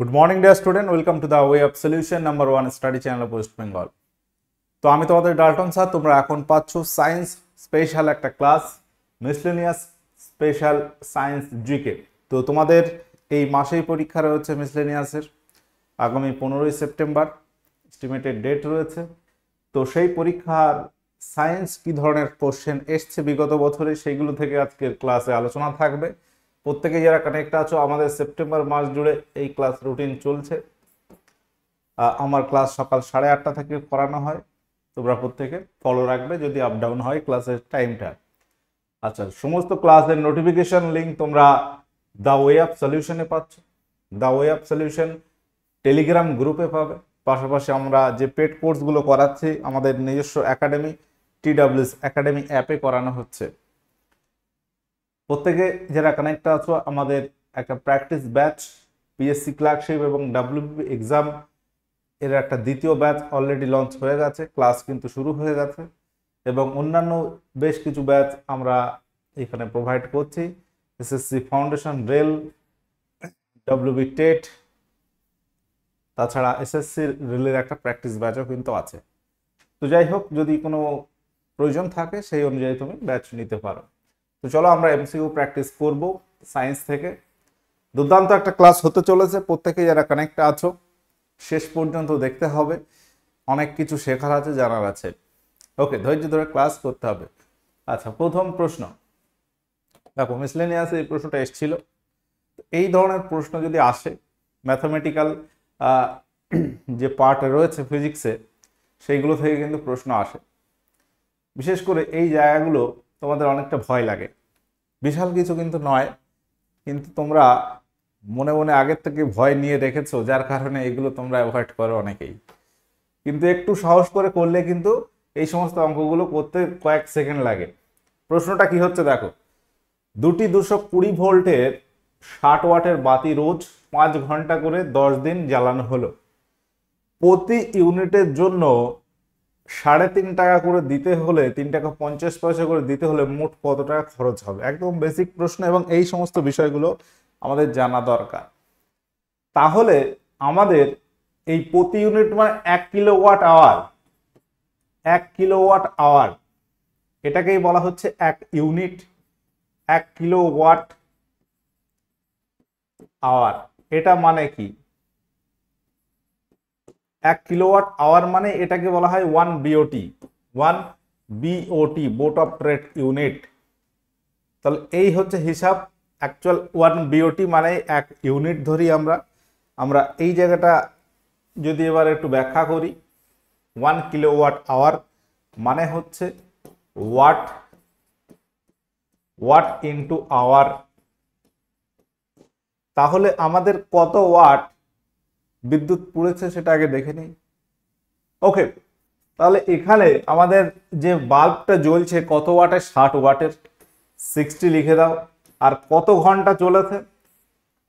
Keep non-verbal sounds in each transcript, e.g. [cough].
Good morning dear student welcome to the way of solution number one study channel West Bengal তো আমি তোমাদের Dalton sir তোমরা এখন পাচ্ছ সায়েন্স স্পেশাল একটা class miscellaneous special science GK তো তোমাদের এই মাসেই পরীক্ষা রয়েছে মিসলেনিয়াসের আগামী পনেরোই সেপ্টেম্বর এস্টিমেটেড ডেট রয়েছে তো সেই পরীক্ষার সায়েন্স কি ধরনের কোশ্চেন এসছে বিগত বছরে সেইগুলো থেকে আজকের ক্লাসে আলোচনা থাকবে প্রত্যেকে যারা কানেক্ট আছো আমাদের সেপ্টেম্বর মাস জুড়ে এই ক্লাস রুটিন চলছে আমার ক্লাস সকাল সাড়ে আটটা থেকে করানো হয় তোমরা প্রত্যেকে ফলো রাখবে যদি আপ ডাউন হয় ক্লাসের টাইমটা আচ্ছা সমস্ত ক্লাসের নোটিফিকেশন লিঙ্ক তোমরা দ্য ওয়ে অফ সলিউশনে পাচ্ছ the way of solution Telegram গ্রুপে পাবে পাশাপাশি আমরা যে পেড কোর্সগুলো করাচ্ছি আমাদের নিজস্ব একাডেমি টিডাব্লিউএস একাডেমি অ্যাপে করানো হচ্ছে প্রত্যেকে যারা কানেক্ট আছো আমাদের একটা প্র্যাকটিস ব্যাচ পিএসসি ক্লার্কশিপ এবং ডাব্লিউবি এক্সাম এর একটা দ্বিতীয় ব্যাচ অলরেডি লঞ্চ হয়ে গেছে ক্লাস কিন্তু শুরু হয়ে গেছে এবং অন্যান্য বেশ কিছু ব্যাচ আমরা এখানে প্রোভাইড করছি SSC foundation rail WB TET তাছাড়া এসএসসি রেলের একটা প্র্যাকটিস ব্যাচও কিন্তু আছে তো যাই হোক যদি কোনো প্রয়োজন থাকে সেই অনুযায়ী তুমি ব্যাচ নিতে পারো তো চলো আমরা এমসিউ প্র্যাকটিস করব সায়েন্স থেকে দুর্দান্ত একটা ক্লাস হতে চলেছে প্রত্যেকে যারা কানেক্ট আছো শেষ পর্যন্ত দেখতে হবে অনেক কিছু শেখার আছে জানার আছে ওকে ধৈর্য ধরে ক্লাস করতে হবে আচ্ছা প্রথম প্রশ্ন দেখো মিসলেনিয়াস এই প্রশ্নটা এসছিল এই ধরনের প্রশ্ন যদি আসে ম্যাথামেটিক্যাল যে পার্ট রয়েছে ফিজিক্সে সেইগুলো থেকে কিন্তু প্রশ্ন আসে বিশেষ করে এই জায়গাগুলো তোমাদের অনেকটা ভয় লাগে বিশাল কিছু কিন্তু নয় কিন্তু তোমরা মনে মনে আগের থেকে ভয় নিয়ে রেখেছো যার কারণে এগুলো তোমরা অ্যাভয়েড করো অনেকেই কিন্তু একটু সাহস করে করলে কিন্তু এই সমস্ত অঙ্কগুলো করতে কয়েক সেকেন্ড লাগে প্রশ্নটা কি হচ্ছে দেখো দুটি দুশো কুড়ি ভোল্টের ষাট ওয়াটের বাতি রোজ পাঁচ ঘন্টা করে দশ দিন জ্বালানো হলো প্রতি ইউনিটের জন্য সাড়ে তিন টাকা করে দিতে হলে তিন টাকা পঞ্চাশ পয়সা করে দিতে হলে মোট কত টাকা খরচ হবে একদম বেসিক প্রশ্ন এবং এই সমস্ত বিষয়গুলো আমাদের জানা দরকার তাহলে আমাদের এই প্রতি ইউনিট মানে এক কিলো ওয়াট আওয়ার এক কিলো ওয়াট আওয়ার এটাকেই বলা হচ্ছে এক ইউনিট এক কিলো ওয়াট আওয়ার এটা মানে কি এক কিলোওয়াট আওয়ার মানে এটাকে বলা হয় one BOT one BOT board of trade unit তাহলে এই হচ্ছে হিসাব অ্যাকচুয়াল ওয়ান বিওটি মানে এক ইউনিট ধরি আমরা আমরা এই জায়গাটা যদি এবার একটু ব্যাখ্যা করি ওয়ান কিলোওয়াট আওয়ার মানে হচ্ছে ওয়াট ওয়াট ইন্টু আওয়ার তাহলে আমাদের কত ওয়াট বিদ্যুৎ পুড়েছে সেটা আগে দেখে নিই ওকে তাহলে এখানে আমাদের যে বাল্বটা জ্বলছে কত ওয়াটের ষাট ওয়াটের সিক্সটি লিখে দাও আর কত ঘন্টা চলেছে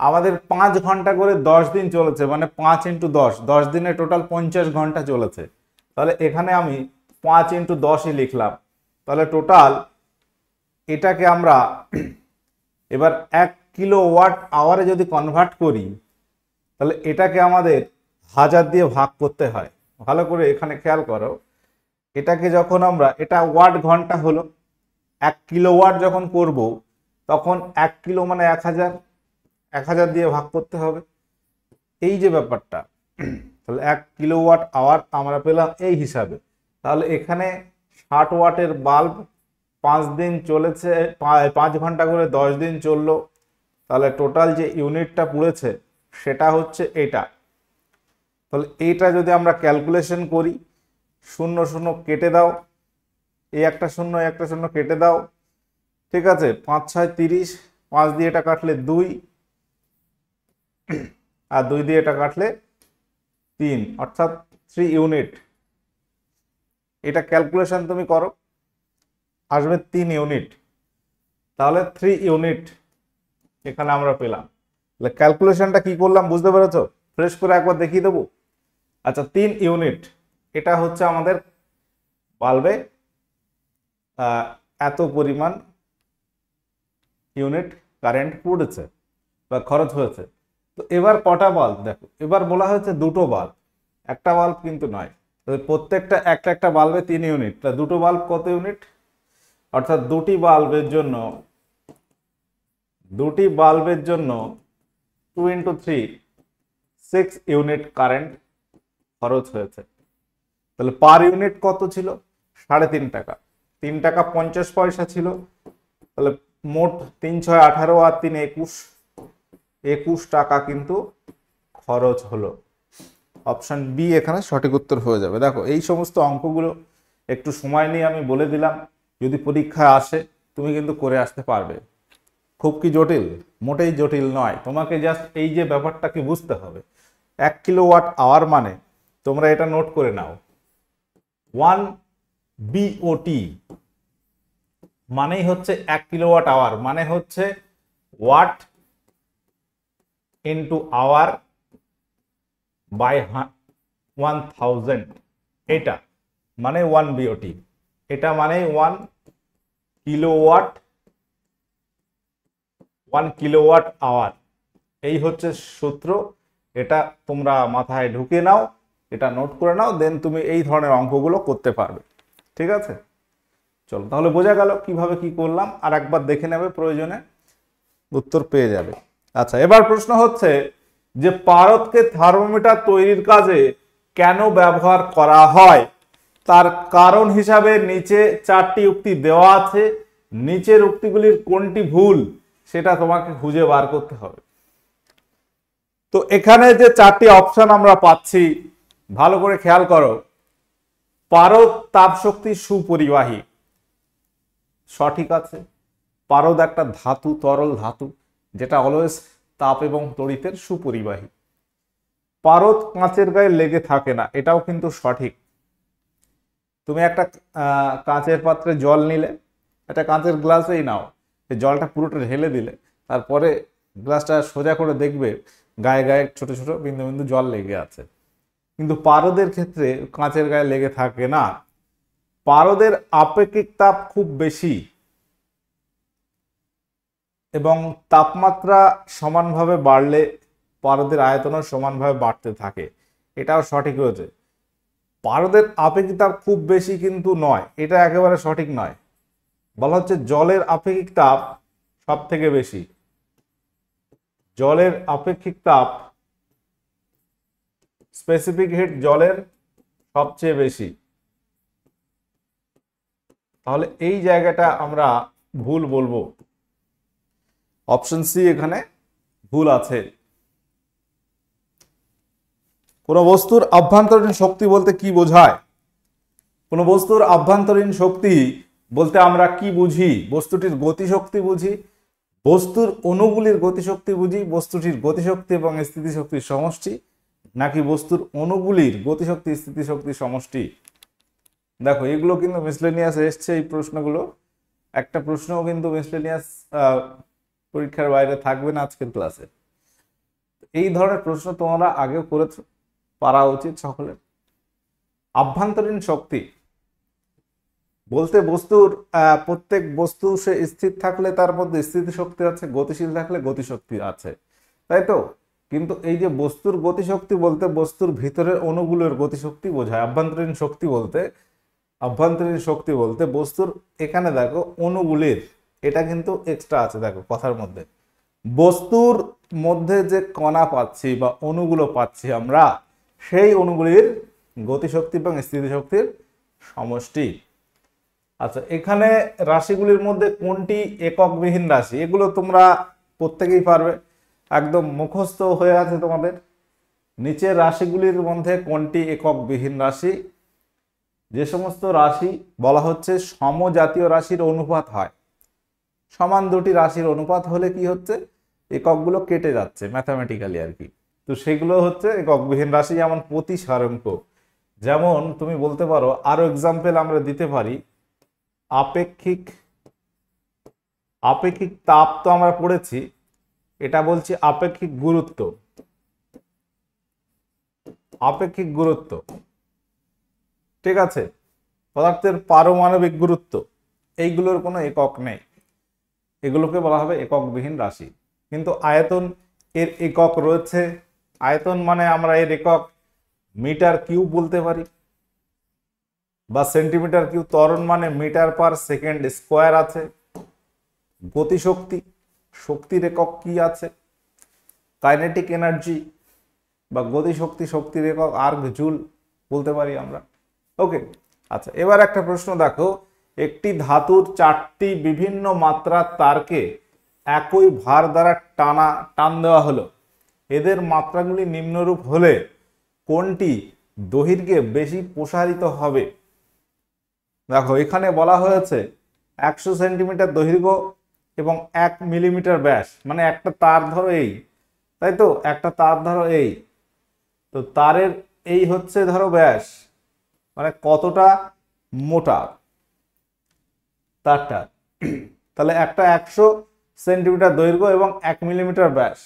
আমাদের পাঁচ ঘন্টা করে দশ দিন চলেছে মানে পাঁচ ইন্টু দশ দশ দিনে টোটাল পঞ্চাশ ঘন্টা চলেছে তাহলে এখানে আমি পাঁচ ইন্টু দশই লিখলাম তাহলে টোটাল এটাকে আমরা এবার এক কিলো ওয়াট আওয়ারে যদি কনভার্ট করি তাহলে এটাকে আমাদের হাজার দিয়ে ভাগ করতে হয় ভালো করে এখানে খেয়াল করো এটাকে যখন আমরা এটা ওয়াট ঘন্টা হলো এক কিলো ওয়াট যখন করব তখন এক কিলো মানে এক হাজার এক হাজার দিয়ে ভাগ করতে হবে এই যে ব্যাপারটা তাহলে এক কিলো ওয়াট আওয়ার আমরা পেলাম এই হিসাবে তাহলে এখানে ষাট ওয়াটের বাল্ব পাঁচ দিন চলেছে পাঁচ ঘন্টা করে দশ দিন চললো তাহলে টোটাল যে ইউনিটটা পুড়েছে সেটা হচ্ছে এটা তাহলে এইটা যদি আমরা ক্যালকুলেশন করি শূন্য শূন্য কেটে দাও এই একটা শূন্য একটা শূন্য কেটে দাও ঠিক আছে পাঁচ ছয় তিরিশ পাঁচ দিয়ে এটা কাটলে দুই আর দুই দিয়ে এটা কাটলে তিন অর্থাৎ থ্রি ইউনিট এটা ক্যালকুলেশন তুমি করো আসবে তিন ইউনিট তাহলে থ্রি ইউনিট এখানে আমরা পেলাম ক্যালকুলেশনটা কি করলাম বুঝতে পেরেছ ফ্রেশ করে একবার দেখিয়ে দেবো আচ্ছা তিন ইউনিট এটা হচ্ছে আমাদের বাল্বে এত পরিমাণ ইউনিট কারেন্ট পড়েছে বা খরচ হয়েছে তো এবার কটা বাল্ব দেখো এবার বলা হয়েছে দুটো বাল্ব একটা বাল্ব কিন্তু নয় প্রত্যেকটা একটা একটা বাল্বে তিন ইউনিট তা দুটো বাল্ব কত ইউনিট অর্থাৎ দুটি বাল্বের জন্য দুটি বাল্বের জন্য two into three six unit current খরচ হয়েছে তাহলে পার ইউনিট কত ছিল সাড়ে তিন টাকা তিন টাকা পঞ্চাশ পয়সা ছিল তাহলে মোট তিন ছয় আঠারো আর তিন একুশ একুশ টাকা কিন্তু খরচ হলো অপশান বি এখানে সঠিক উত্তর হয়ে যাবে দেখো এই সমস্ত অঙ্কগুলো একটু সময় নিয়ে আমি বলে দিলাম যদি পরীক্ষায় আসে তুমি কিন্তু করে আসতে পারবে খুব কি জটিল মোটেই জটিল নয় তোমাকে জাস্ট এই যে ব্যাপারটাকে বুঝতে হবে এক কিলো ওয়াট আওয়ার মানে তোমরা এটা নোট করে নাও ওয়ান বিওটি মানেই হচ্ছে এক কিলো ওয়াট আওয়ার মানে হচ্ছে watt into hour by one thousand এটা মানে ওয়ান বিওটি এটা মানে one kilo watt one kilowatt hour এই হচ্ছে সূত্র এটা তোমরা মাথায় ঢুকে নাও এটা নোট করে নাও দেন তুমি এই ধরনের অঙ্কগুলো করতে পারবে ঠিক আছে চলো তাহলে বোঝা গেল কিভাবে কি করলাম আর একবার দেখে নেবে প্রয়োজনে উত্তর পেয়ে যাবে আচ্ছা এবার প্রশ্ন হচ্ছে যে পারদকে থার্মোমিটার তৈরির কাজে কেন ব্যবহার করা হয় তার কারণ হিসাবে নিচে চারটি উক্তি দেওয়া আছে নিচের উক্তিগুলির কোনটি ভুল সেটা তোমাকে খুঁজে বার করতে হবে তো এখানে যে চারটি অপশন আমরা পাচ্ছি ভালো করে খেয়াল করো পারদ তাপশক্তি সুপরিবাহী সঠিক আছে পারদ একটা ধাতু তরল ধাতু যেটা অলওয়েজ তাপ এবং তড়িতের সুপরিবাহী পারদ কাঁচের গায়ে লেগে থাকে না এটাও কিন্তু সঠিক তুমি একটা কাঁচের পাত্রে জল নিলে একটা কাঁচের গ্লাসেই নাও সে জলটা পুরোটা ঢেলে দিলে তারপরে গ্লাসটা সোজা করে দেখবে গায়ে গায়ে ছোট ছোট বিন্দু বিন্দু জল লেগে আছে কিন্তু পারদের ক্ষেত্রে কাঁচের গায়ে লেগে থাকে না পারদের আপেক্ষিক তাপ খুব বেশি এবং তাপমাত্রা সমানভাবে বাড়লে পারদের আয়তনও সমানভাবে বাড়তে থাকে এটাও সঠিক রয়েছে পারদের আপেক্ষিক তাপ খুব বেশি কিন্তু নয় এটা একেবারে সঠিক নয় বলা হচ্ছে জলের আপেক্ষিক তাপ সব থেকে বেশি জলের আপেক্ষিক তাপ স্পেসিফিক হিট জলের সবচেয়ে বেশি তাহলে এই জায়গাটা আমরা ভুল বলবো অপশন সি এখানে ভুল আছে কোনো বস্তুর আভ্যন্তরীণ শক্তি বলতে কি বোঝায় কোনো বস্তুর আভ্যন্তরীণ শক্তি বলতে আমরা কি বুঝি বস্তুটির গতিশক্তি বুঝি বস্তুর অণুগুলির গতিশক্তি বুঝি বস্তুটির গতিশক্তি এবং স্থিতিশক্তির সমষ্টি নাকি বস্তুর অণুগুলির গতিশক্তি স্থিতিশক্তির সমষ্টি দেখো এগুলো কিন্তু মিসলেনিয়াস এসছে এই প্রশ্নগুলো একটা প্রশ্নও কিন্তু মিসলেনিয়াস পরীক্ষার বাইরে থাকবে না আজকের ক্লাসে এই ধরনের প্রশ্ন তোমরা আগেও করে পারা উচিত সকলের আভ্যন্তরীণ শক্তি বলতে বস্তুর প্রত্যেক বস্তু সে স্থির থাকলে তার মধ্যে স্থিতিশক্তি আছে গতিশীল থাকলে গতিশক্তি আছে তাই তো কিন্তু এই যে বস্তুর গতিশক্তি বলতে বস্তুর ভিতরের অণুগুলোর গতিশক্তি বোঝায় আভ্যন্তরীণ শক্তি বলতে আভ্যন্তরীণ শক্তি বলতে বস্তুর এখানে দেখো অণুগুলির এটা কিন্তু এক্সট্রা আছে দেখো কথার মধ্যে বস্তুর মধ্যে যে কণা পাচ্ছি বা অণুগুলো পাচ্ছি আমরা সেই অণুগুলির গতিশক্তি এবং স্থিতিশক্তির সমষ্টি আচ্ছা এখানে রাশিগুলির মধ্যে কোনটি এককবিহীন রাশি এগুলো তোমরা প্রত্যেকেই পারবে একদম মুখস্থ হয়ে আছে তোমাদের নিচের রাশিগুলির মধ্যে কোনটি এককবিহীন রাশি যে সমস্ত রাশি বলা হচ্ছে সমজাতীয় রাশির অনুপাত হয় সমান দুটি রাশির অনুপাত হলে কি হচ্ছে এককগুলো কেটে যাচ্ছে ম্যাথামেটিক্যালি আর কি তো সেগুলো হচ্ছে এককবিহীন রাশি যেমন প্রতিসারঙ্ক যেমন তুমি বলতে পারো আরও এক্সাম্পল আমরা দিতে পারি আপেক্ষিক আপেক্ষিক তাপ তো আমরা পড়েছি এটা বলছি আপেক্ষিক গুরুত্ব আপেক্ষিক গুরুত্ব ঠিক আছে পদার্থের পারমাণবিক গুরুত্ব এইগুলোর কোনো একক নেই এগুলোকে বলা হবে এককবিহীন রাশি কিন্তু আয়তন এর একক রয়েছে আয়তন মানে আমরা এর একক মিটার কিউব বলতে পারি বা সেন্টিমিটার কিউ ত্বরণ মানে মিটার পার সেকেন্ড স্কোয়ার আছে গতিশক্তি শক্তির একক কি আছে কাইনেটিক এনার্জি বা গতিশক্তি শক্তির একক আর্ক জুল বলতে পারি আমরা ওকে আচ্ছা এবার একটা প্রশ্ন দেখো একটি ধাতুর চারটি বিভিন্ন মাত্রার তারকে একই ভার দ্বারা টানা টান দেওয়া হলো এদের মাত্রাগুলি নিম্নরূপ হলে কোনটি দহির্ঘে বেশি প্রসারিত হবে দেখো এখানে বলা হয়েছে একশো সেন্টিমিটার দৈর্ঘ্য এবং এক মিলিমিটার ব্যাস মানে একটা তার ধরো এই তাই তো একটা তার ধরো এই তো তারের এই হচ্ছে ধরো ব্যাস মানে কতটা মোটা তারটা তাহলে একটা একশো সেন্টিমিটার দৈর্ঘ্য এবং এক মিলিমিটার ব্যাস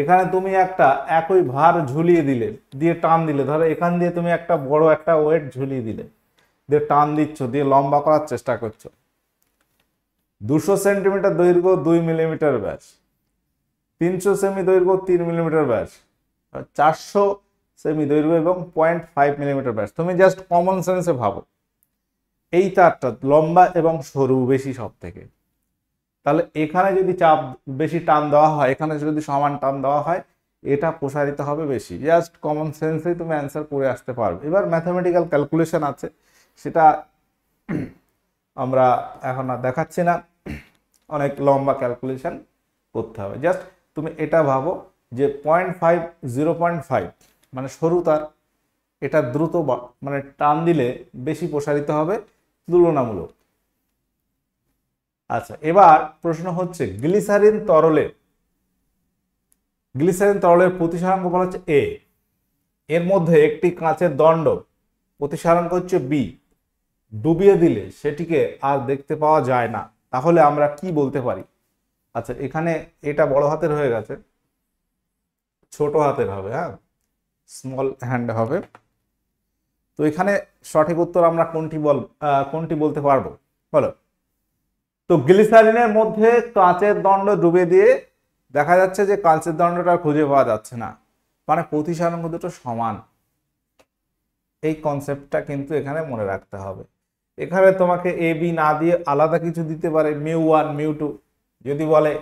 এখানে তুমি একটা একই ভার ঝুলিয়ে দিলে দিয়ে টান দিলে ধরো এখান দিয়ে তুমি একটা বড় একটা ওয়েট ঝুলিয়ে দিলে দিয়ে টান দিচ্ছ দিয়ে লম্বা করার চেষ্টা করছো দুশো সেন্টিমিটার দৈর্ঘ্য দুই মিলিমিটার ব্যাস তিনশো সেমি দৈর্ঘ্য তিন মিলিমিটার ব্যাস চারশো সেমি দৈর্ঘ্য এবং পয়েন্ট ফাইভ মিলিমিটার ব্যাস তুমি জাস্ট কমন সেন্সে ভাবো এই তারটা লম্বা এবং সরু বেশি সব থেকে তাহলে এখানে যদি চাপ বেশি টান দেওয়া হয় এখানে যদি সমান টান দেওয়া হয় এটা প্রসারিত হবে বেশি জাস্ট কমন সেন্সেই তুমি অ্যান্সার করে আসতে পারবে এবার ম্যাথামেটিক্যাল ক্যালকুলেশন আছে সেটা আমরা এখন আর দেখাচ্ছি না অনেক লম্বা ক্যালকুলেশন করতে হবে জাস্ট তুমি এটা ভাবো যে point five zero point five মানে সরু তার এটা দ্রুত মানে টান দিলে বেশি প্রসারিত হবে তুলনামূলক আচ্ছা এবার প্রশ্ন হচ্ছে গ্লিসারিন তরলে গ্লিসারিন তরলের প্রতিসারাঙ্ক বলা হচ্ছে এ এর মধ্যে একটি কাঁচের দণ্ড প্রতিসারাঙ্ক হচ্ছে বি ডুবিয়ে দিলে সেটিকে আর দেখতে পাওয়া যায় না তাহলে আমরা কি বলতে পারি আচ্ছা এখানে এটা বড় হাতের হয়ে গেছে ছোট হাতের হবে হ্যাঁ স্মল হ্যান্ড হবে তো এখানে সঠিক উত্তর আমরা কোনটি বল কোনটি বলতে পারবো বলো তো গ্লিসারিনের মধ্যে কাঁচের দণ্ড ডুবে দিয়ে দেখা যাচ্ছে যে কাঁচের দণ্ডটা খুঁজে পাওয়া যাচ্ছে না মানে প্রতিসারঙ্গ দুটো সমান এই কনসেপ্টটা কিন্তু এখানে মনে রাখতে হবে এখানে তোমাকে এ বি না দিয়ে আলাদা কিছু দিতে পারে মিউ ওয়ান মিউ টু যদি বলে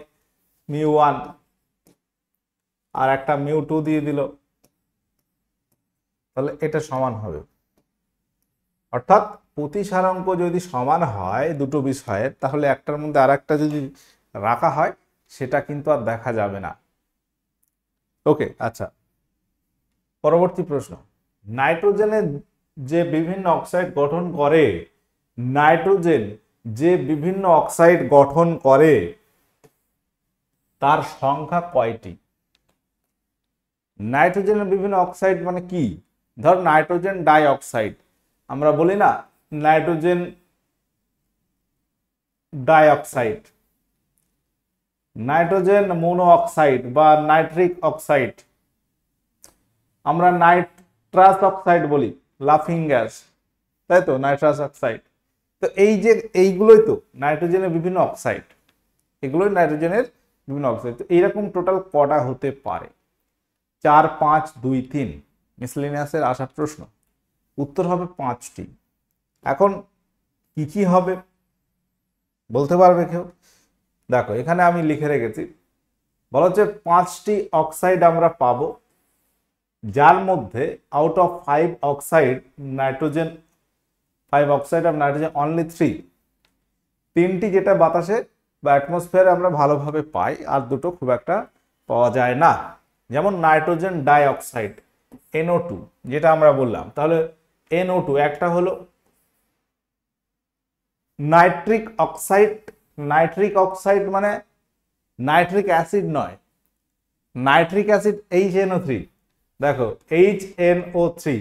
মিউ ওয়ান আর একটা মিউ টু দিয়ে দিল তাহলে এটা সমান হবে অর্থাৎ প্রতিসারাঙ্ক যদি সমান হয় দুটো বিষয়ের তাহলে একটার মধ্যে আর একটা যদি রাখা হয় সেটা কিন্তু আর দেখা যাবে না ওকে আচ্ছা পরবর্তী প্রশ্ন নাইট্রোজেনের যে বিভিন্ন অক্সাইড গঠন করে নাইট্রোজেন যে বিভিন্ন অক্সাইড গঠন করে তার সংখ্যা কয়টি নাইট্রোজেনের বিভিন্ন অক্সাইড মানে কি ধর নাইট্রোজেন ডাই অক্সাইড আমরা বলি না nitrogen dioxide nitrogen monoxide বা নাইট্রিক অক্সাইড আমরা নাইট্রাস অক্সাইড বলি লাফিং গ্যাস তাই তো নাইট্রাস অক্সাইড তো এই যে এইগুলোই তো নাইট্রোজেনের বিভিন্ন অক্সাইড এগুলোই নাইট্রোজেনের বিভিন্ন অক্সাইড তো এইরকম টোটাল কটা হতে পারে চার পাঁচ দুই তিন মিসলিনিয়াসের আসা প্রশ্ন উত্তর হবে পাঁচটি এখন কি কি হবে বলতে পারবে কেউ দেখো এখানে আমি লিখে রেখেছি বলা হচ্ছে পাঁচটি অক্সাইড আমরা পাব যার মধ্যে out of five oxide nitrogen five oxide of nitrogen only three তিনটি যেটা বাতাসে বা অ্যাটমসফিয়ারে আমরা ভালোভাবে পাই আর দুটো খুব একটা পাওয়া যায় না যেমন নাইট্রোজেন ডাইঅক্সাইড এনও টু যেটা আমরা বললাম তাহলে এনও টু একটা হলো নাইট্রিক অক্সাইড নাইট্রিক অক্সাইড মানে নাইট্রিক অ্যাসিড নয় nitric acid H NO three দেখো এইচ এনও থ্রি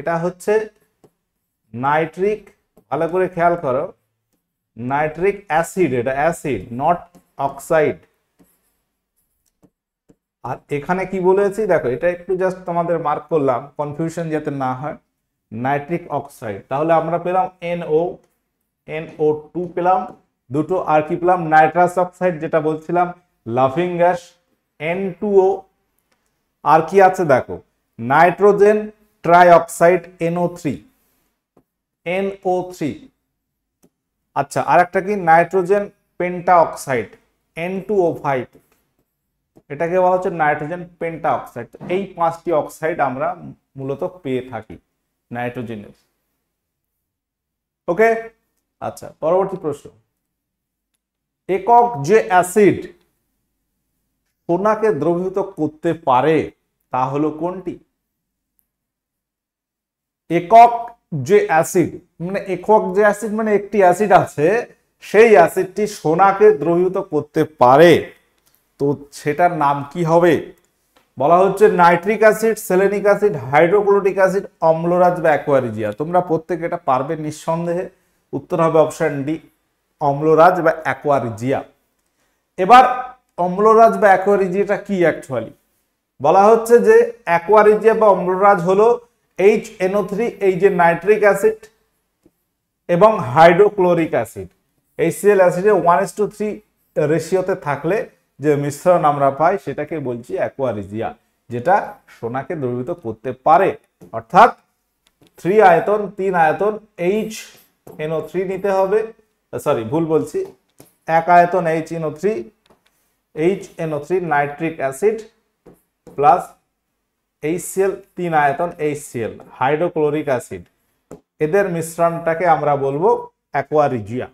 এটা হচ্ছে নাইট্রিক ভালো করে খেয়াল করো নাইট্রিক অ্যাসিড এটা অ্যাসিড নট অক্সাইড আর এখানে কি বলেছি দেখো এটা একটু জাস্ট তোমাদের মার্ক করলাম কনফিউশন যাতে না হয় নাইট্রিক অক্সাইড তাহলে আমরা পেলাম এনও এনও টু পেলাম দুটো আর কি পেলাম নাইট্রাস অক্সাইড যেটা বলছিলাম লাফিং গ্যাস এন টুও আর কি আছে দেখো nitrogen trioxide NO three NO3 three আচ্ছা আর একটা কি nitrogen pentoxide N two O এটাকে বলা হচ্ছে নাইট্রোজেন পেন্টাঅক্সাইড এই পাঁচটি অক্সাইড আমরা মূলত পেয়ে থাকি নাইট্রোজেনের ওকে আচ্ছা পরবর্তী প্রশ্ন একক যে অ্যাসিড সোনাকে দ্রবীভূত করতে পারে তা হলো কোনটি একক যে অ্যাসিড মানে একক যে অ্যাসিড মানে একটি অ্যাসিড আছে সেই অ্যাসিডটি সোনাকে দ্রবীভূত করতে পারে তো সেটার নাম কি হবে বলা হচ্ছে nitric acid selenic acid hydrochloric acid অম্লরাজ বা অ্যাকোয়ারিজিয়া তোমরা প্রত্যেক এটা পারবে নিঃসন্দেহে উত্তর হবে অপশান ডি অম্লরাজ বা অ্যাকোয়ারিজিয়া এবার অম্লরাজ বা অ্যাকোয়ারিজিয়াটা কি অ্যাকচুয়ালি বলা হচ্ছে যে অ্যাকোয়ারিজিয়া বা অম্লরাজ হলো এইচ এনও থ্রি এই যে নাইট্রিক অ্যাসিড এবং হাইড্রোক্লোরিক অ্যাসিড সিএল অ্যাসিডে ওয়ান এস টু থ্রি রেশিওতে থাকলে যে মিশ্রণ আমরা পাই সেটাকে বলছি অ্যাকোয়ারিজিয়া যেটা সোনাকে দ্রবীভূত করতে পারে অর্থাৎ থ্রি আয়তন তিন আয়তন এইচ এনও থ্রি নিতে হবে সরি ভুল বলছি এক আয়তন H NO three H NO three nitric acid plus HCl তিন আয়তন এইচসিএল হাইড্রোক্লোরিক অ্যাসিড এদের মিশ্রণটাকে আমরা বলবো অ্যাকোয়ারিজিয়া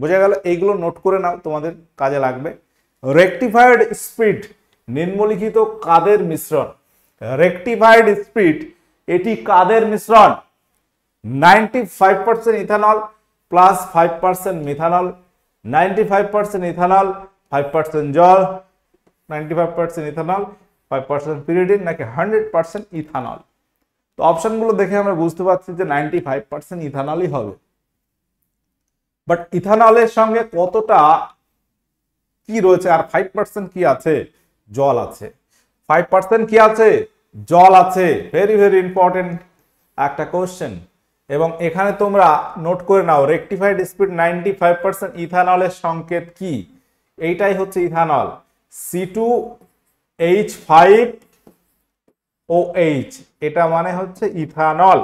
বোঝা গেল এইগুলো নোট করে নাও তোমাদের কাজে লাগবে রেকটিফাইড স্পিড নিম্নলিখিত কাদের মিশ্রণ রেকটিফাইড স্পিড এটি কাদের মিশ্রণ ninety five percent ethanol plus five percent methanol ninety five percent ethanol five percent জল ninety five percent ethanol five percent pyridine নাকি হান্ড্রেড পার্সেন্ট ইথানল তো অপশানগুলো দেখে আমরা বুঝতে পারছি যে নাইনটি ফাইভ পার্সেন্ট ইথানলই হবে বাট ইথানলের সঙ্গে কতটা কি রয়েছে আর ফাইভ পার্সেন্ট কি আছে জল আছে ফাইভ পার্সেন্ট কি আছে জল আছে ভেরি ভেরি ইম্পর্টেন্ট একটা কোয়েশ্চেন এবং এখানে তোমরা নোট করে নাও rectified spirit ninety five percent ইথানলের সংকেত কি এইটাই হচ্ছে ethanol C two H five O H এটা মানে হচ্ছে ইথানল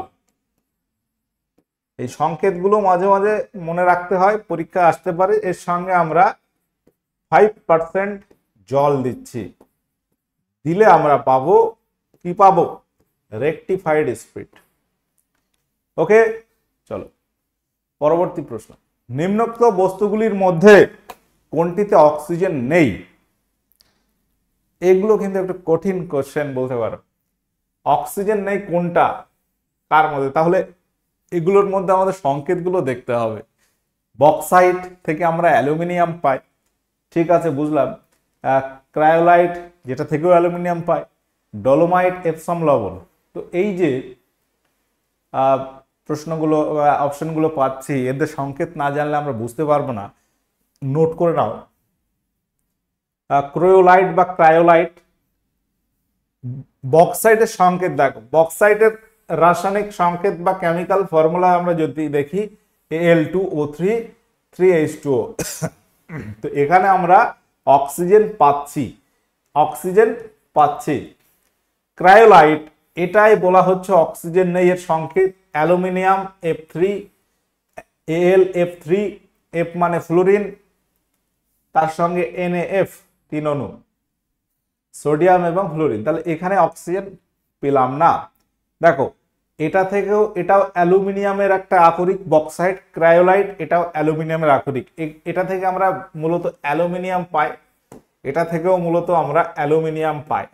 এই সংকেতগুলো মাঝে মাঝে মনে রাখতে হয় পরীক্ষা আসতে পারে এর সঙ্গে আমরা ফাইভ পার্সেন্ট জল দিচ্ছি দিলে আমরা পাবো কি পাবো রেকটিফাইড স্পিড ওকে চলো পরবর্তী প্রশ্ন নিম্নোক্ত বস্তুগুলির মধ্যে কোনটিতে অক্সিজেন নেই এগুলো কিন্তু একটু কঠিন কোশ্চেন বলতে পারো অক্সিজেন নেই কোনটা কার মধ্যে তাহলে এগুলোর মধ্যে আমাদের সংকেতগুলো দেখতে হবে বক্সাইট থেকে আমরা অ্যালুমিনিয়াম পাই ঠিক আছে বুঝলাম ক্রায়োলাইট যেটা থেকেও অ্যালুমিনিয়াম পাই ডলোমাইট এপসম লবণ তো এই যে প্রশ্নগুলো অপশনগুলো পাচ্ছি এদের সংকেত না জানলে আমরা বুঝতে পারবো না নোট করে নাও ক্রায়োলাইট বা ক্রায়োলাইট বক্সাইটের সংকেত দেখো বক্সাইটের রাসায়নিক সংকেত বা কেমিক্যাল ফর্মুলা আমরা যদি দেখি L two O three three H two [coughs] তো এখানে আমরা অক্সিজেন পাচ্ছি অক্সিজেন পাচ্ছি ক্রায়োলাইট এটাই বলা হচ্ছে অক্সিজেন নেই এর সংকেত aluminium F three L F three F মানে ফ্লোরিন তার সঙ্গে এনএএফ তিন অণু সোডিয়াম এবং ফ্লোরিন তাহলে এখানে অক্সিজেন পেলাম না দেখো এটা থেকেও এটাও অ্যালুমিনিয়ামের একটা আকরিক বক্সাইড ক্রায়োলাইট এটাও অ্যালুমিনিয়ামের আকরিক এটা থেকে আমরা মূলত অ্যালুমিনিয়াম পাই এটা থেকেও মূলত আমরা অ্যালুমিনিয়াম পাই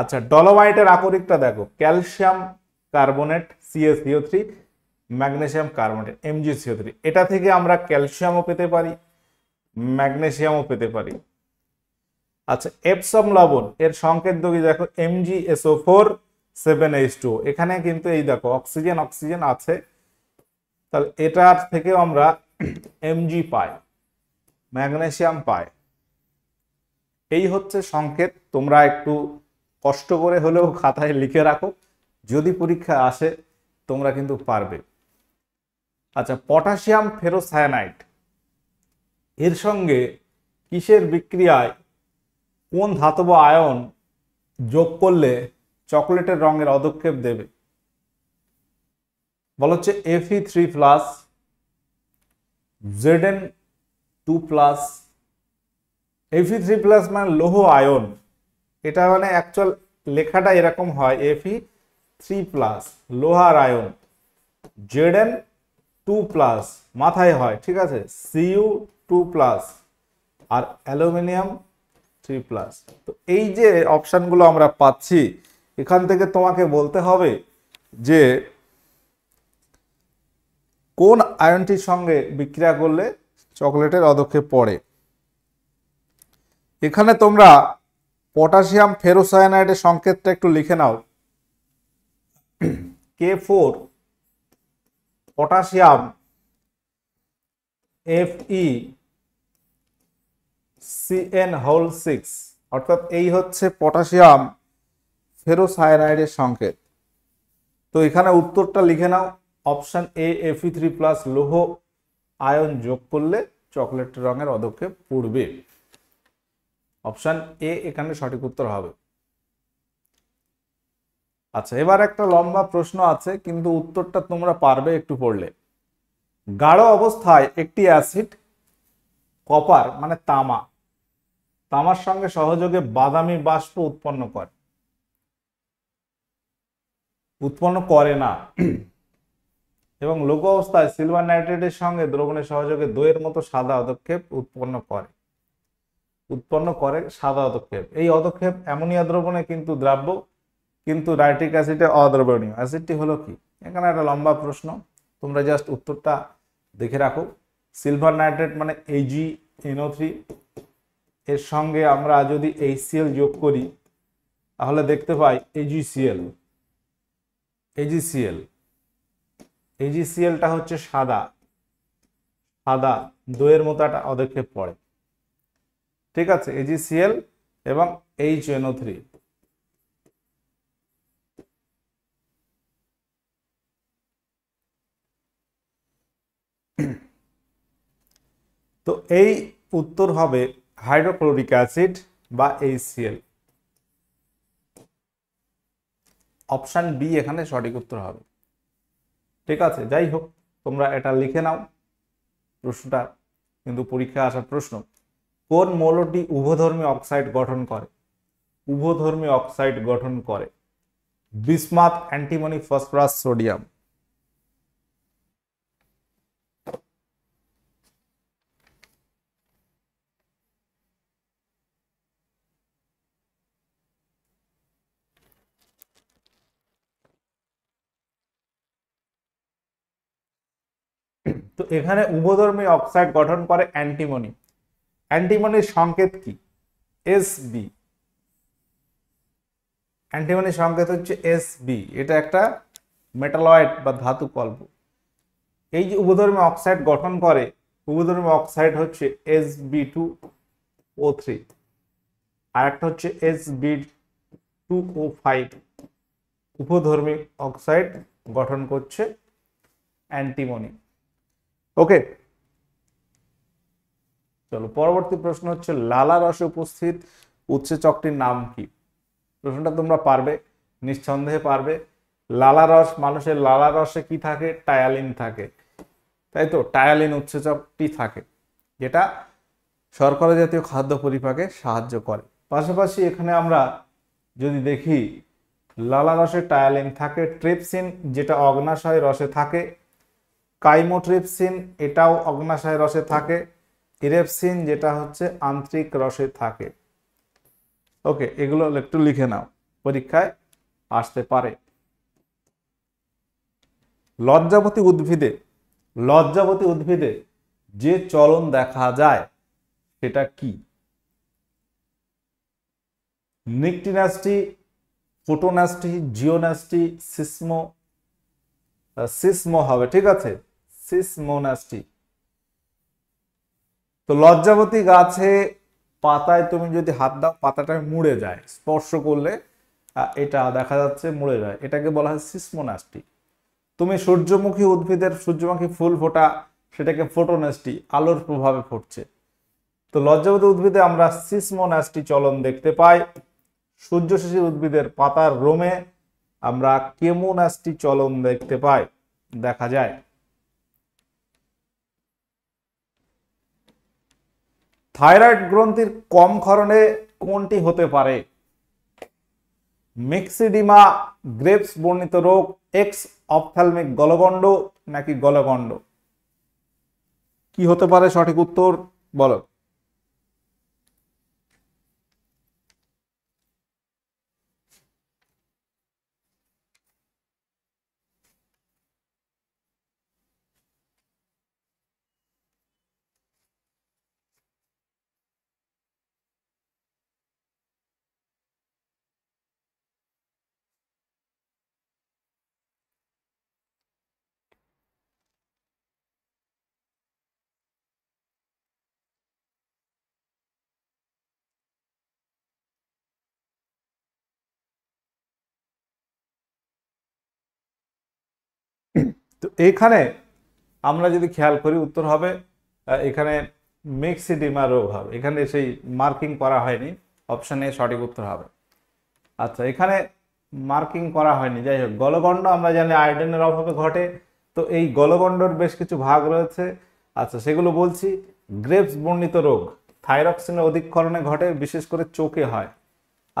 আচ্ছা ডলোমাইটের আকরিকটা দেখো calcium carbonate CaCO three magnesium carbonate MgCO three এটা থেকে আমরা ক্যালসিয়ামও পেতে পারি ম্যাগনেসিয়ামও পেতে পারি আচ্ছা এপসম লবণ এর সংকেত দোকি দেখো MgSO SO four seven H two এখানে কিন্তু এই দেখো অক্সিজেন অক্সিজেন আছে তাহলে এটার থেকেও আমরা এমজি পাই ম্যাগনেসিয়াম পাই এই হচ্ছে সংকেত তোমরা একটু কষ্ট করে হলেও খাতায় লিখে রাখো যদি পরীক্ষা আসে তোমরা কিন্তু পারবে আচ্ছা পটাশিয়াম ফেরোসায়ানাইট এর সঙ্গে কিসের বিক্রিয়ায় কোন ধাতব আয়ন যোগ করলে চকলেটের রঙের অদক্ষেপ দেবে বলা হচ্ছে Fe three plus Zn two plus Fe three plus মানে লৌহ আয়ন এটা মানে অ্যাকচুয়াল লেখাটা এরকম হয় এফি থ্রি প্লাস লোহার আয়ন জেডেন টু প্লাস মাথায় হয় ঠিক আছে সিইউ টু প্লাস আর অ্যালুমিনিয়াম থ্রি প্লাস তো এই যে অপশানগুলো আমরা পাচ্ছি এখান থেকে তোমাকে বলতে হবে যে কোন আয়নটির সঙ্গে বিক্রিয়া করলে চকলেটের অদক্ষেপ পড়ে এখানে তোমরা পটাশিয়াম ফেরোসায়ানাইডের সংকেতটা একটু লিখে নাও K four potassium Fe CN whole six অর্থাৎ এই হচ্ছে পটাশিয়াম ফেরোসায়ানাইডের সংকেত তো এখানে উত্তরটা লিখে নাও option A Fe three plus লৌহ আয়ন যোগ করলে চকলেট রঙের অধক্ষেপ পড়বে অপশান এ এখানে সঠিক উত্তর হবে আচ্ছা এবার একটা লম্বা প্রশ্ন আছে কিন্তু উত্তরটা তোমরা পারবে একটু পড়লে গাঢ় অবস্থায় একটি অ্যাসিড কপার মানে তামা তামার সঙ্গে সহযোগে বাদামি বাষ্প উৎপন্ন করে উৎপন্ন করে না এবং লোক অবস্থায় সিলভার নাইট্রেটের সঙ্গে দ্রবণের সহযোগে দইয়ের মতো সাদা অদক্ষেপ উৎপন্ন করে উৎপন্ন করে সাদা অদক্ষেপ এই অদক্ষেপ অ্যামোনিয়া দ্রবণে কিন্তু দ্রাব্য কিন্তু রাইটিক অ্যাসিডে অদ্রবণীয় অ্যাসিডটি হলো কি এখানে একটা লম্বা প্রশ্ন তোমরা জাস্ট উত্তরটা দেখে রাখো সিলভার নাইট্রেট মানে এজি এনও থ্রি এর সঙ্গে আমরা যদি এই সিএল যোগ করি তাহলে দেখতে পাই এজিসিএল এজিসিএল এজিসিএলটা হচ্ছে সাদা সাদা দইয়ের মতো একটা অদেক্ষেপ পড়ে ঠিক আছে এজিসিএল এবং এইচ এনও থ্রি তো এই উত্তর হবে হাইড্রোক্লোরিক অ্যাসিড বা এইচসিএল অপশান বি এখানে সঠিক উত্তর হবে ঠিক আছে যাই হোক তোমরা এটা লিখে নাও প্রশ্নটা কিন্তু পরীক্ষায় আসার প্রশ্ন কোন মৌলটি উভধর্মী অক্সাইড গঠন করে উভধর্মী অক্সাইড গঠন করে বিসমাথ অ্যান্টিমনি ফসফরাস সোডিয়াম এখানে উভধর্মী অক্সাইড গঠন করে অ্যান্টিমনি অ্যান্টিমনির সংকেত কি এস বি অ্যান্টিমনির সংকেত হচ্ছে এস বি এটা একটা মেটালয়েড বা ধাতু কল্প এই যে উভধর্মী অক্সাইড গঠন করে উভধর্মী অক্সাইড হচ্ছে S B two O three আর একটা হচ্ছে S B two O five উপধর্মী অক্সাইড গঠন করছে অ্যান্টিমনি ওকে চলো পরবর্তী প্রশ্ন হচ্ছে লালা রসে উপস্থিত উচ্চচকটির নাম কি প্রশ্নটা তোমরা পারবে নিঃসন্দেহে পারবে লালা রস মানুষের লালা রসে কি থাকে টায়ালিন থাকে তাই তো টায়ালিন উচ্চচকটি থাকে যেটা শর্করা জাতীয় খাদ্য পরিপাকে সাহায্য করে পাশাপাশি এখানে আমরা যদি দেখি লালা রসে টায়ালিন থাকে ট্রিপসিন যেটা অগ্নাশয় রসে থাকে কাইমোট্রিপসিন এটাও অগ্নাশয় রসে থাকে ইরেপসিন যেটা হচ্ছে আন্তরিক রসে থাকে ওকে এগুলো একটু লিখে নাও পরীক্ষায় আসতে পারে লজ্জাবতী উদ্ভিদে লজ্জাবতী উদ্ভিদে যে চলন দেখা যায় সেটা কি নিকটিনাস্টি ফোটোনাস্টি জিওনাস্টি সিসমো সিসমো হবে ঠিক আছে সিসমোনাসটি তো লজ্জাবতী গাছে পাতায় তুমি যদি হাত দাও পাতাটা মুড়ে যায় স্পর্শ করলে এটা দেখা যাচ্ছে মুড়ে যায় এটাকে বলা হয় সিসমোনাস্টি তুমি সূর্যমুখী উদ্ভিদের সূর্যমুখী ফুল ফোটা সেটাকে ফোটোনাস্টি আলোর প্রভাবে ফুটছে তো লজ্জাবতী উদ্ভিদে আমরা সিসমোনাস্টি চলন দেখতে পাই সূর্যশিশির উদ্ভিদের পাতার রোমে আমরা কেমোনাস্টি চলন দেখতে পাই দেখা যায় থাইরয়েড গ্রন্থির কম ক্ষরণে কোনটি হতে পারে মিক্সিডিমা গ্রেপস বর্ণিত রোগ এক্স অপথ্যালমিক গলগণ্ড নাকি গলগণ্ড কি হতে পারে সঠিক উত্তর বলো তো এখানে আমরা যদি খেয়াল করি উত্তর হবে এখানে মেক্সিডিমা রোগ হবে এখানে সেই মার্কিং করা হয়নি অপশানে সঠিক উত্তর হবে আচ্ছা এখানে মার্কিং করা হয়নি যাই হোক গলগণ্ড আমরা জানি আয়োডিনের অভাবে ঘটে তো এই গলগণ্ডর বেশ কিছু ভাগ রয়েছে আচ্ছা সেগুলো বলছি গ্রেপস বর্ণিত রোগ থাইরক্সিনের অধিকক্ষরণে ঘটে বিশেষ করে চোখে হয়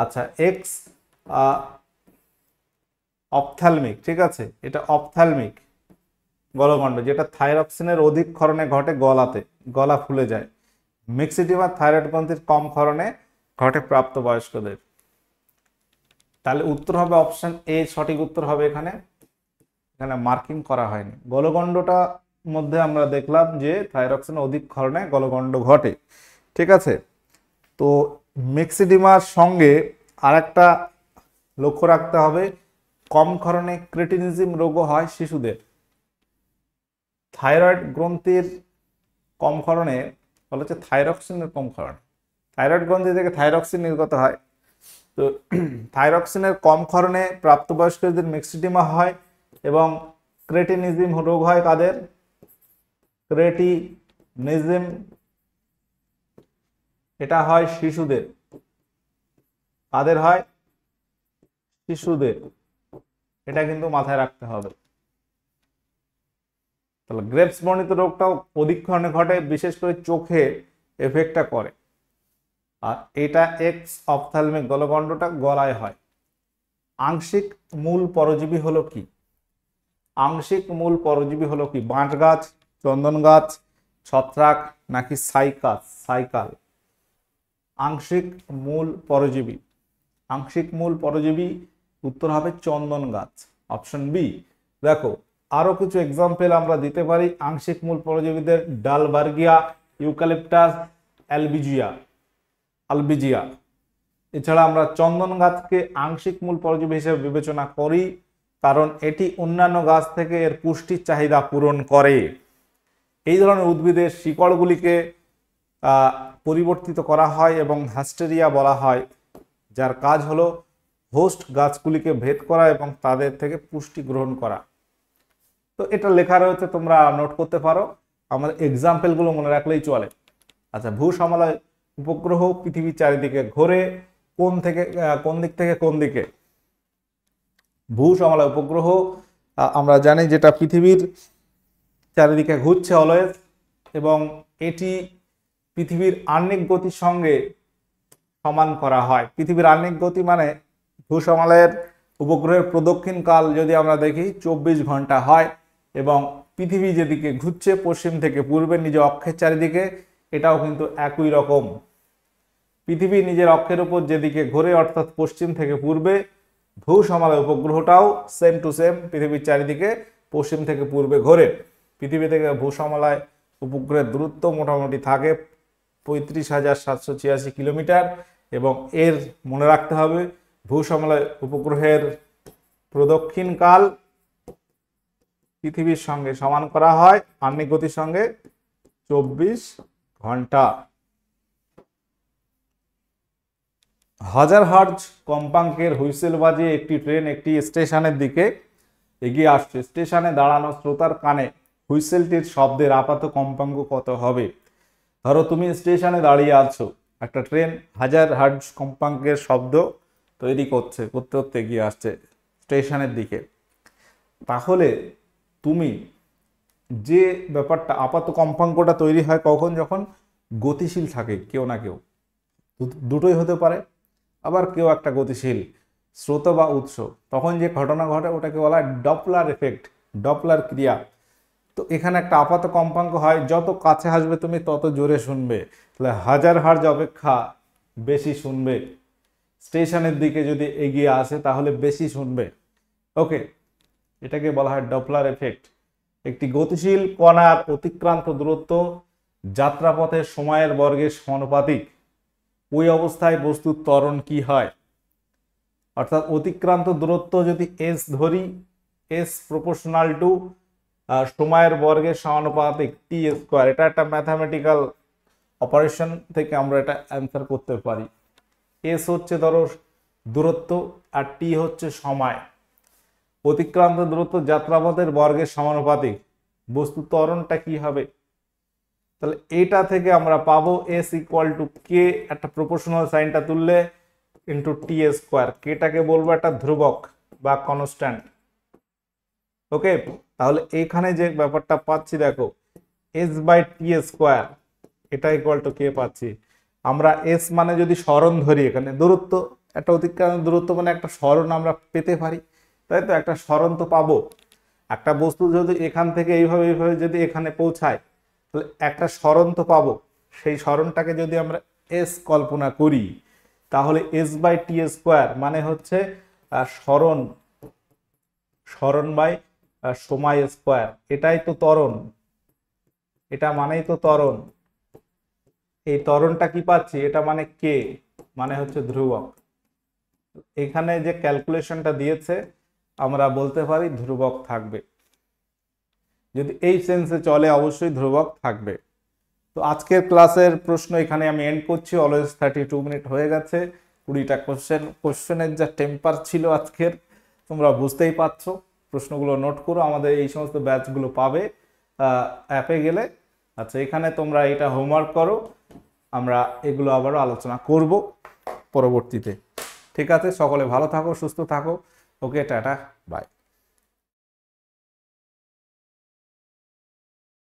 আচ্ছা এক্স অপথ্যালমিক ঠিক আছে এটা অপথ্যালমিক গলগণ্ড যেটা থাইরক্সিনের অধিক ক্ষরণে ঘটে গলাতে গলা ফুলে যায় থাইরয়েড থাইরয়েডপন্থীর কম ক্ষরণে ঘটে প্রাপ্তবয়স্কদের তাহলে উত্তর হবে অপশন এ সঠিক উত্তর হবে এখানে এখানে মার্কিং করা হয়নি গলগণ্ডটা মধ্যে আমরা দেখলাম যে থাইরক্সিন অধিক ক্ষরণে গলগণ্ড ঘটে ঠিক আছে তো মিক্সিডিমার সঙ্গে আরেকটা লক্ষ্য রাখতে হবে কম ক্ষরণে ক্রিটিনিজিম রোগও হয় শিশুদের থাইরয়েড গ্রন্থির কম ক্ষরণে বলা হচ্ছে থাইরক্সিনের কম ক্ষরণ থাইরয়েড গ্রন্থি থেকে থাইরক্সিন নির্গত হয় তো [clears throat] থাইরক্সিনের কম ক্ষরণে প্রাপ্তবয়স্কদের মিক্সিডিমা হয় এবং ক্রেটিনিজম রোগ হয় কাদের ক্রেটিনিজম এটা হয় শিশুদের কাদের হয় শিশুদের এটা কিন্তু মাথায় রাখতে হবে তাহলে গ্রেপস বর্ণিত রোগটাও প্রদিক্ষণে ঘটে বিশেষ করে চোখে এফেক্টটা করে আর এটা এক্স অপথালমিক গলগণ্ডটা গলায় হয় আংশিক মূল পরজীবী হলো কি আংশিক মূল পরজীবী হলো কি বাঁশ গাছ চন্দন গাছ ছত্রাক নাকি সাইকাস সাইকাল আংশিক মূল পরজীবী আংশিক মূল পরজীবী উত্তর হবে চন্দন গাছ অপশন বি দেখো আরও কিছু এক্সাম্পল আমরা দিতে পারি আংশিক মূল পরজীবীদের ডালবার্গিয়া ইউকালিপটাস অ্যালবিজিয়া আলবিজিয়া এছাড়া আমরা চন্দন গাছকে আংশিক মূল পরজীবী হিসেবে বিবেচনা করি কারণ এটি অন্যান্য গাছ থেকে এর পুষ্টির চাহিদা পূরণ করে এই ধরনের উদ্ভিদের শিকড়গুলিকে পরিবর্তিত করা হয় এবং হাস্টেরিয়া বলা হয় যার কাজ হলো হোস্ট গাছগুলিকে ভেদ করা এবং তাদের থেকে পুষ্টি গ্রহণ করা তো এটা লেখা রয়েছে তোমরা নোট করতে পারো আমার এক্সাম্পেলগুলো মনে রাখলেই চলে আচ্ছা ভূসমালয় উপগ্রহ পৃথিবীর চারিদিকে ঘোরে কোন থেকে কোন দিক থেকে কোন দিকে ভূসমালয় উপগ্রহ আমরা জানি যেটা পৃথিবীর চারিদিকে ঘুরছে অলয়েস এবং এটি পৃথিবীর আর্নিক গতির সঙ্গে সমান করা হয় পৃথিবীর আর্নিক গতি মানে ভূসমালয়ের উপগ্রহের প্রদক্ষিণকাল যদি আমরা দেখি চব্বিশ ঘন্টা হয় এবং পৃথিবী যেদিকে ঘুরছে পশ্চিম থেকে পূর্বে নিজের অক্ষের চারিদিকে এটাও কিন্তু একই রকম পৃথিবী নিজের অক্ষের উপর যেদিকে ঘোরে অর্থাৎ পশ্চিম থেকে পূর্বে সমালয় উপগ্রহটাও সেম টু সেম পৃথিবীর চারিদিকে পশ্চিম থেকে পূর্বে ঘোরে পৃথিবী থেকে সমালয় উপগ্রহের দূরত্ব মোটামুটি থাকে পঁয়ত্রিশ হাজার সাতশো ছিয়াশি কিলোমিটার এবং এর মনে রাখতে হবে সমালয় উপগ্রহের প্রদক্ষিণকাল পৃথিবীর সঙ্গে সমান করা হয় আহ্নিক গতির সঙ্গে চব্বিশ ঘন্টা হাজার হার্জ কম্পাঙ্কের হুইসেল বাজিয়ে একটি ট্রেন একটি স্টেশনের দিকে এগিয়ে আসছে স্টেশনে দাঁড়ানো শ্রোতার কানে হুইসেলটির শব্দের আপাত কম্পাঙ্ক কত হবে ধরো তুমি স্টেশনে দাঁড়িয়ে আছো একটা ট্রেন হাজার হার্জ কম্পাঙ্কের শব্দ তৈরি করছে করতে করতে এগিয়ে আসছে স্টেশনের দিকে তাহলে তুমি যে ব্যাপারটা আপাত কম্পাঙ্কটা তৈরি হয় কখন যখন গতিশীল থাকে কেউ না কেউ দুটোই হতে পারে আবার কেউ একটা গতিশীল স্রোত বা উৎস তখন যে ঘটনা ঘটে ওটাকে বলা হয় ডপলার এফেক্ট ডপলার ক্রিয়া তো এখানে একটা আপাত কম্পাঙ্ক হয় যত কাছে আসবে তুমি তত জোরে শুনবে তাহলে হাজার হার্জ অপেক্ষা বেশি শুনবে স্টেশনের দিকে যদি এগিয়ে আসে তাহলে বেশি শুনবে ওকে এটাকে বলা হয় ডপলার এফেক্ট একটি গতিশীল কণার অতিক্রান্ত দূরত্ব যাত্রাপথের সময়ের বর্গের সমানুপাতিক ওই অবস্থায় বস্তুর তরণ কি হয় অর্থাৎ অতিক্রান্ত দূরত্ব যদি এস ধরি এস প্রপোর্শনাল টু সময়ের বর্গের সমানুপাতিক টি স্কোয়ার এটা একটা ম্যাথামেটিক্যাল অপারেশন থেকে আমরা এটা অ্যান্সার করতে পারি এস হচ্ছে ধরো দূরত্ব আর টি হচ্ছে সময় অতিক্রান্ত দূরত্ব যাত্রাপথের বর্গের সমানুপাতিক বস্তু ত্বরণটা কি হবে তাহলে এটা থেকে আমরা পাবো এস ইকুয়াল টু কে একটা প্রপোর্শনাল সাইনটা তুললে ইন্টু টি এ স্কোয়ার কেটাকে বলবো একটা ধ্রুবক বা কনস্ট্যান্ট ওকে তাহলে এখানে যে ব্যাপারটা পাচ্ছি দেখো এস বাই টি স্কোয়ার এটা ইকুয়াল টু কে পাচ্ছি আমরা এস মানে যদি স্মরণ ধরি এখানে দূরত্ব একটা অতিক্রান্ত দূরত্ব মানে একটা স্মরণ আমরা পেতে পারি তাই তো একটা স্মরণ তো পাবো একটা বস্তু যদি এখান থেকে এইভাবে এইভাবে যদি এখানে পৌঁছায় তাহলে একটা স্মরণ তো পাবো সেই স্মরণটাকে যদি আমরা এস কল্পনা করি তাহলে এস বাই টি স্কোয়ার মানে হচ্ছে স্মরণ স্মরণ বাই সময় স্কোয়ার এটাই তো তরণ এটা মানেই তো তরণ এই তরণটা কি পাচ্ছি এটা মানে কে মানে হচ্ছে ধ্রুবক এখানে যে ক্যালকুলেশনটা দিয়েছে আমরা বলতে পারি ধ্রুবক থাকবে যদি এই সেন্সে চলে অবশ্যই ধ্রুবক থাকবে তো আজকের ক্লাসের প্রশ্ন এখানে আমি এন্ড করছি অলওয়েজ থার্টি টু মিনিট হয়ে গেছে কুড়িটা কোশ্চেন কোশ্চেনের যা টেম্পার ছিল আজকের তোমরা বুঝতেই পারছো প্রশ্নগুলো নোট করো আমাদের এই সমস্ত ব্যাচগুলো পাবে অ্যাপে গেলে আচ্ছা এখানে তোমরা এটা হোমওয়ার্ক করো আমরা এগুলো আবারও আলোচনা করব পরবর্তীতে ঠিক আছে সকলে ভালো থাকো সুস্থ থাকো Okay, Tata. Bye.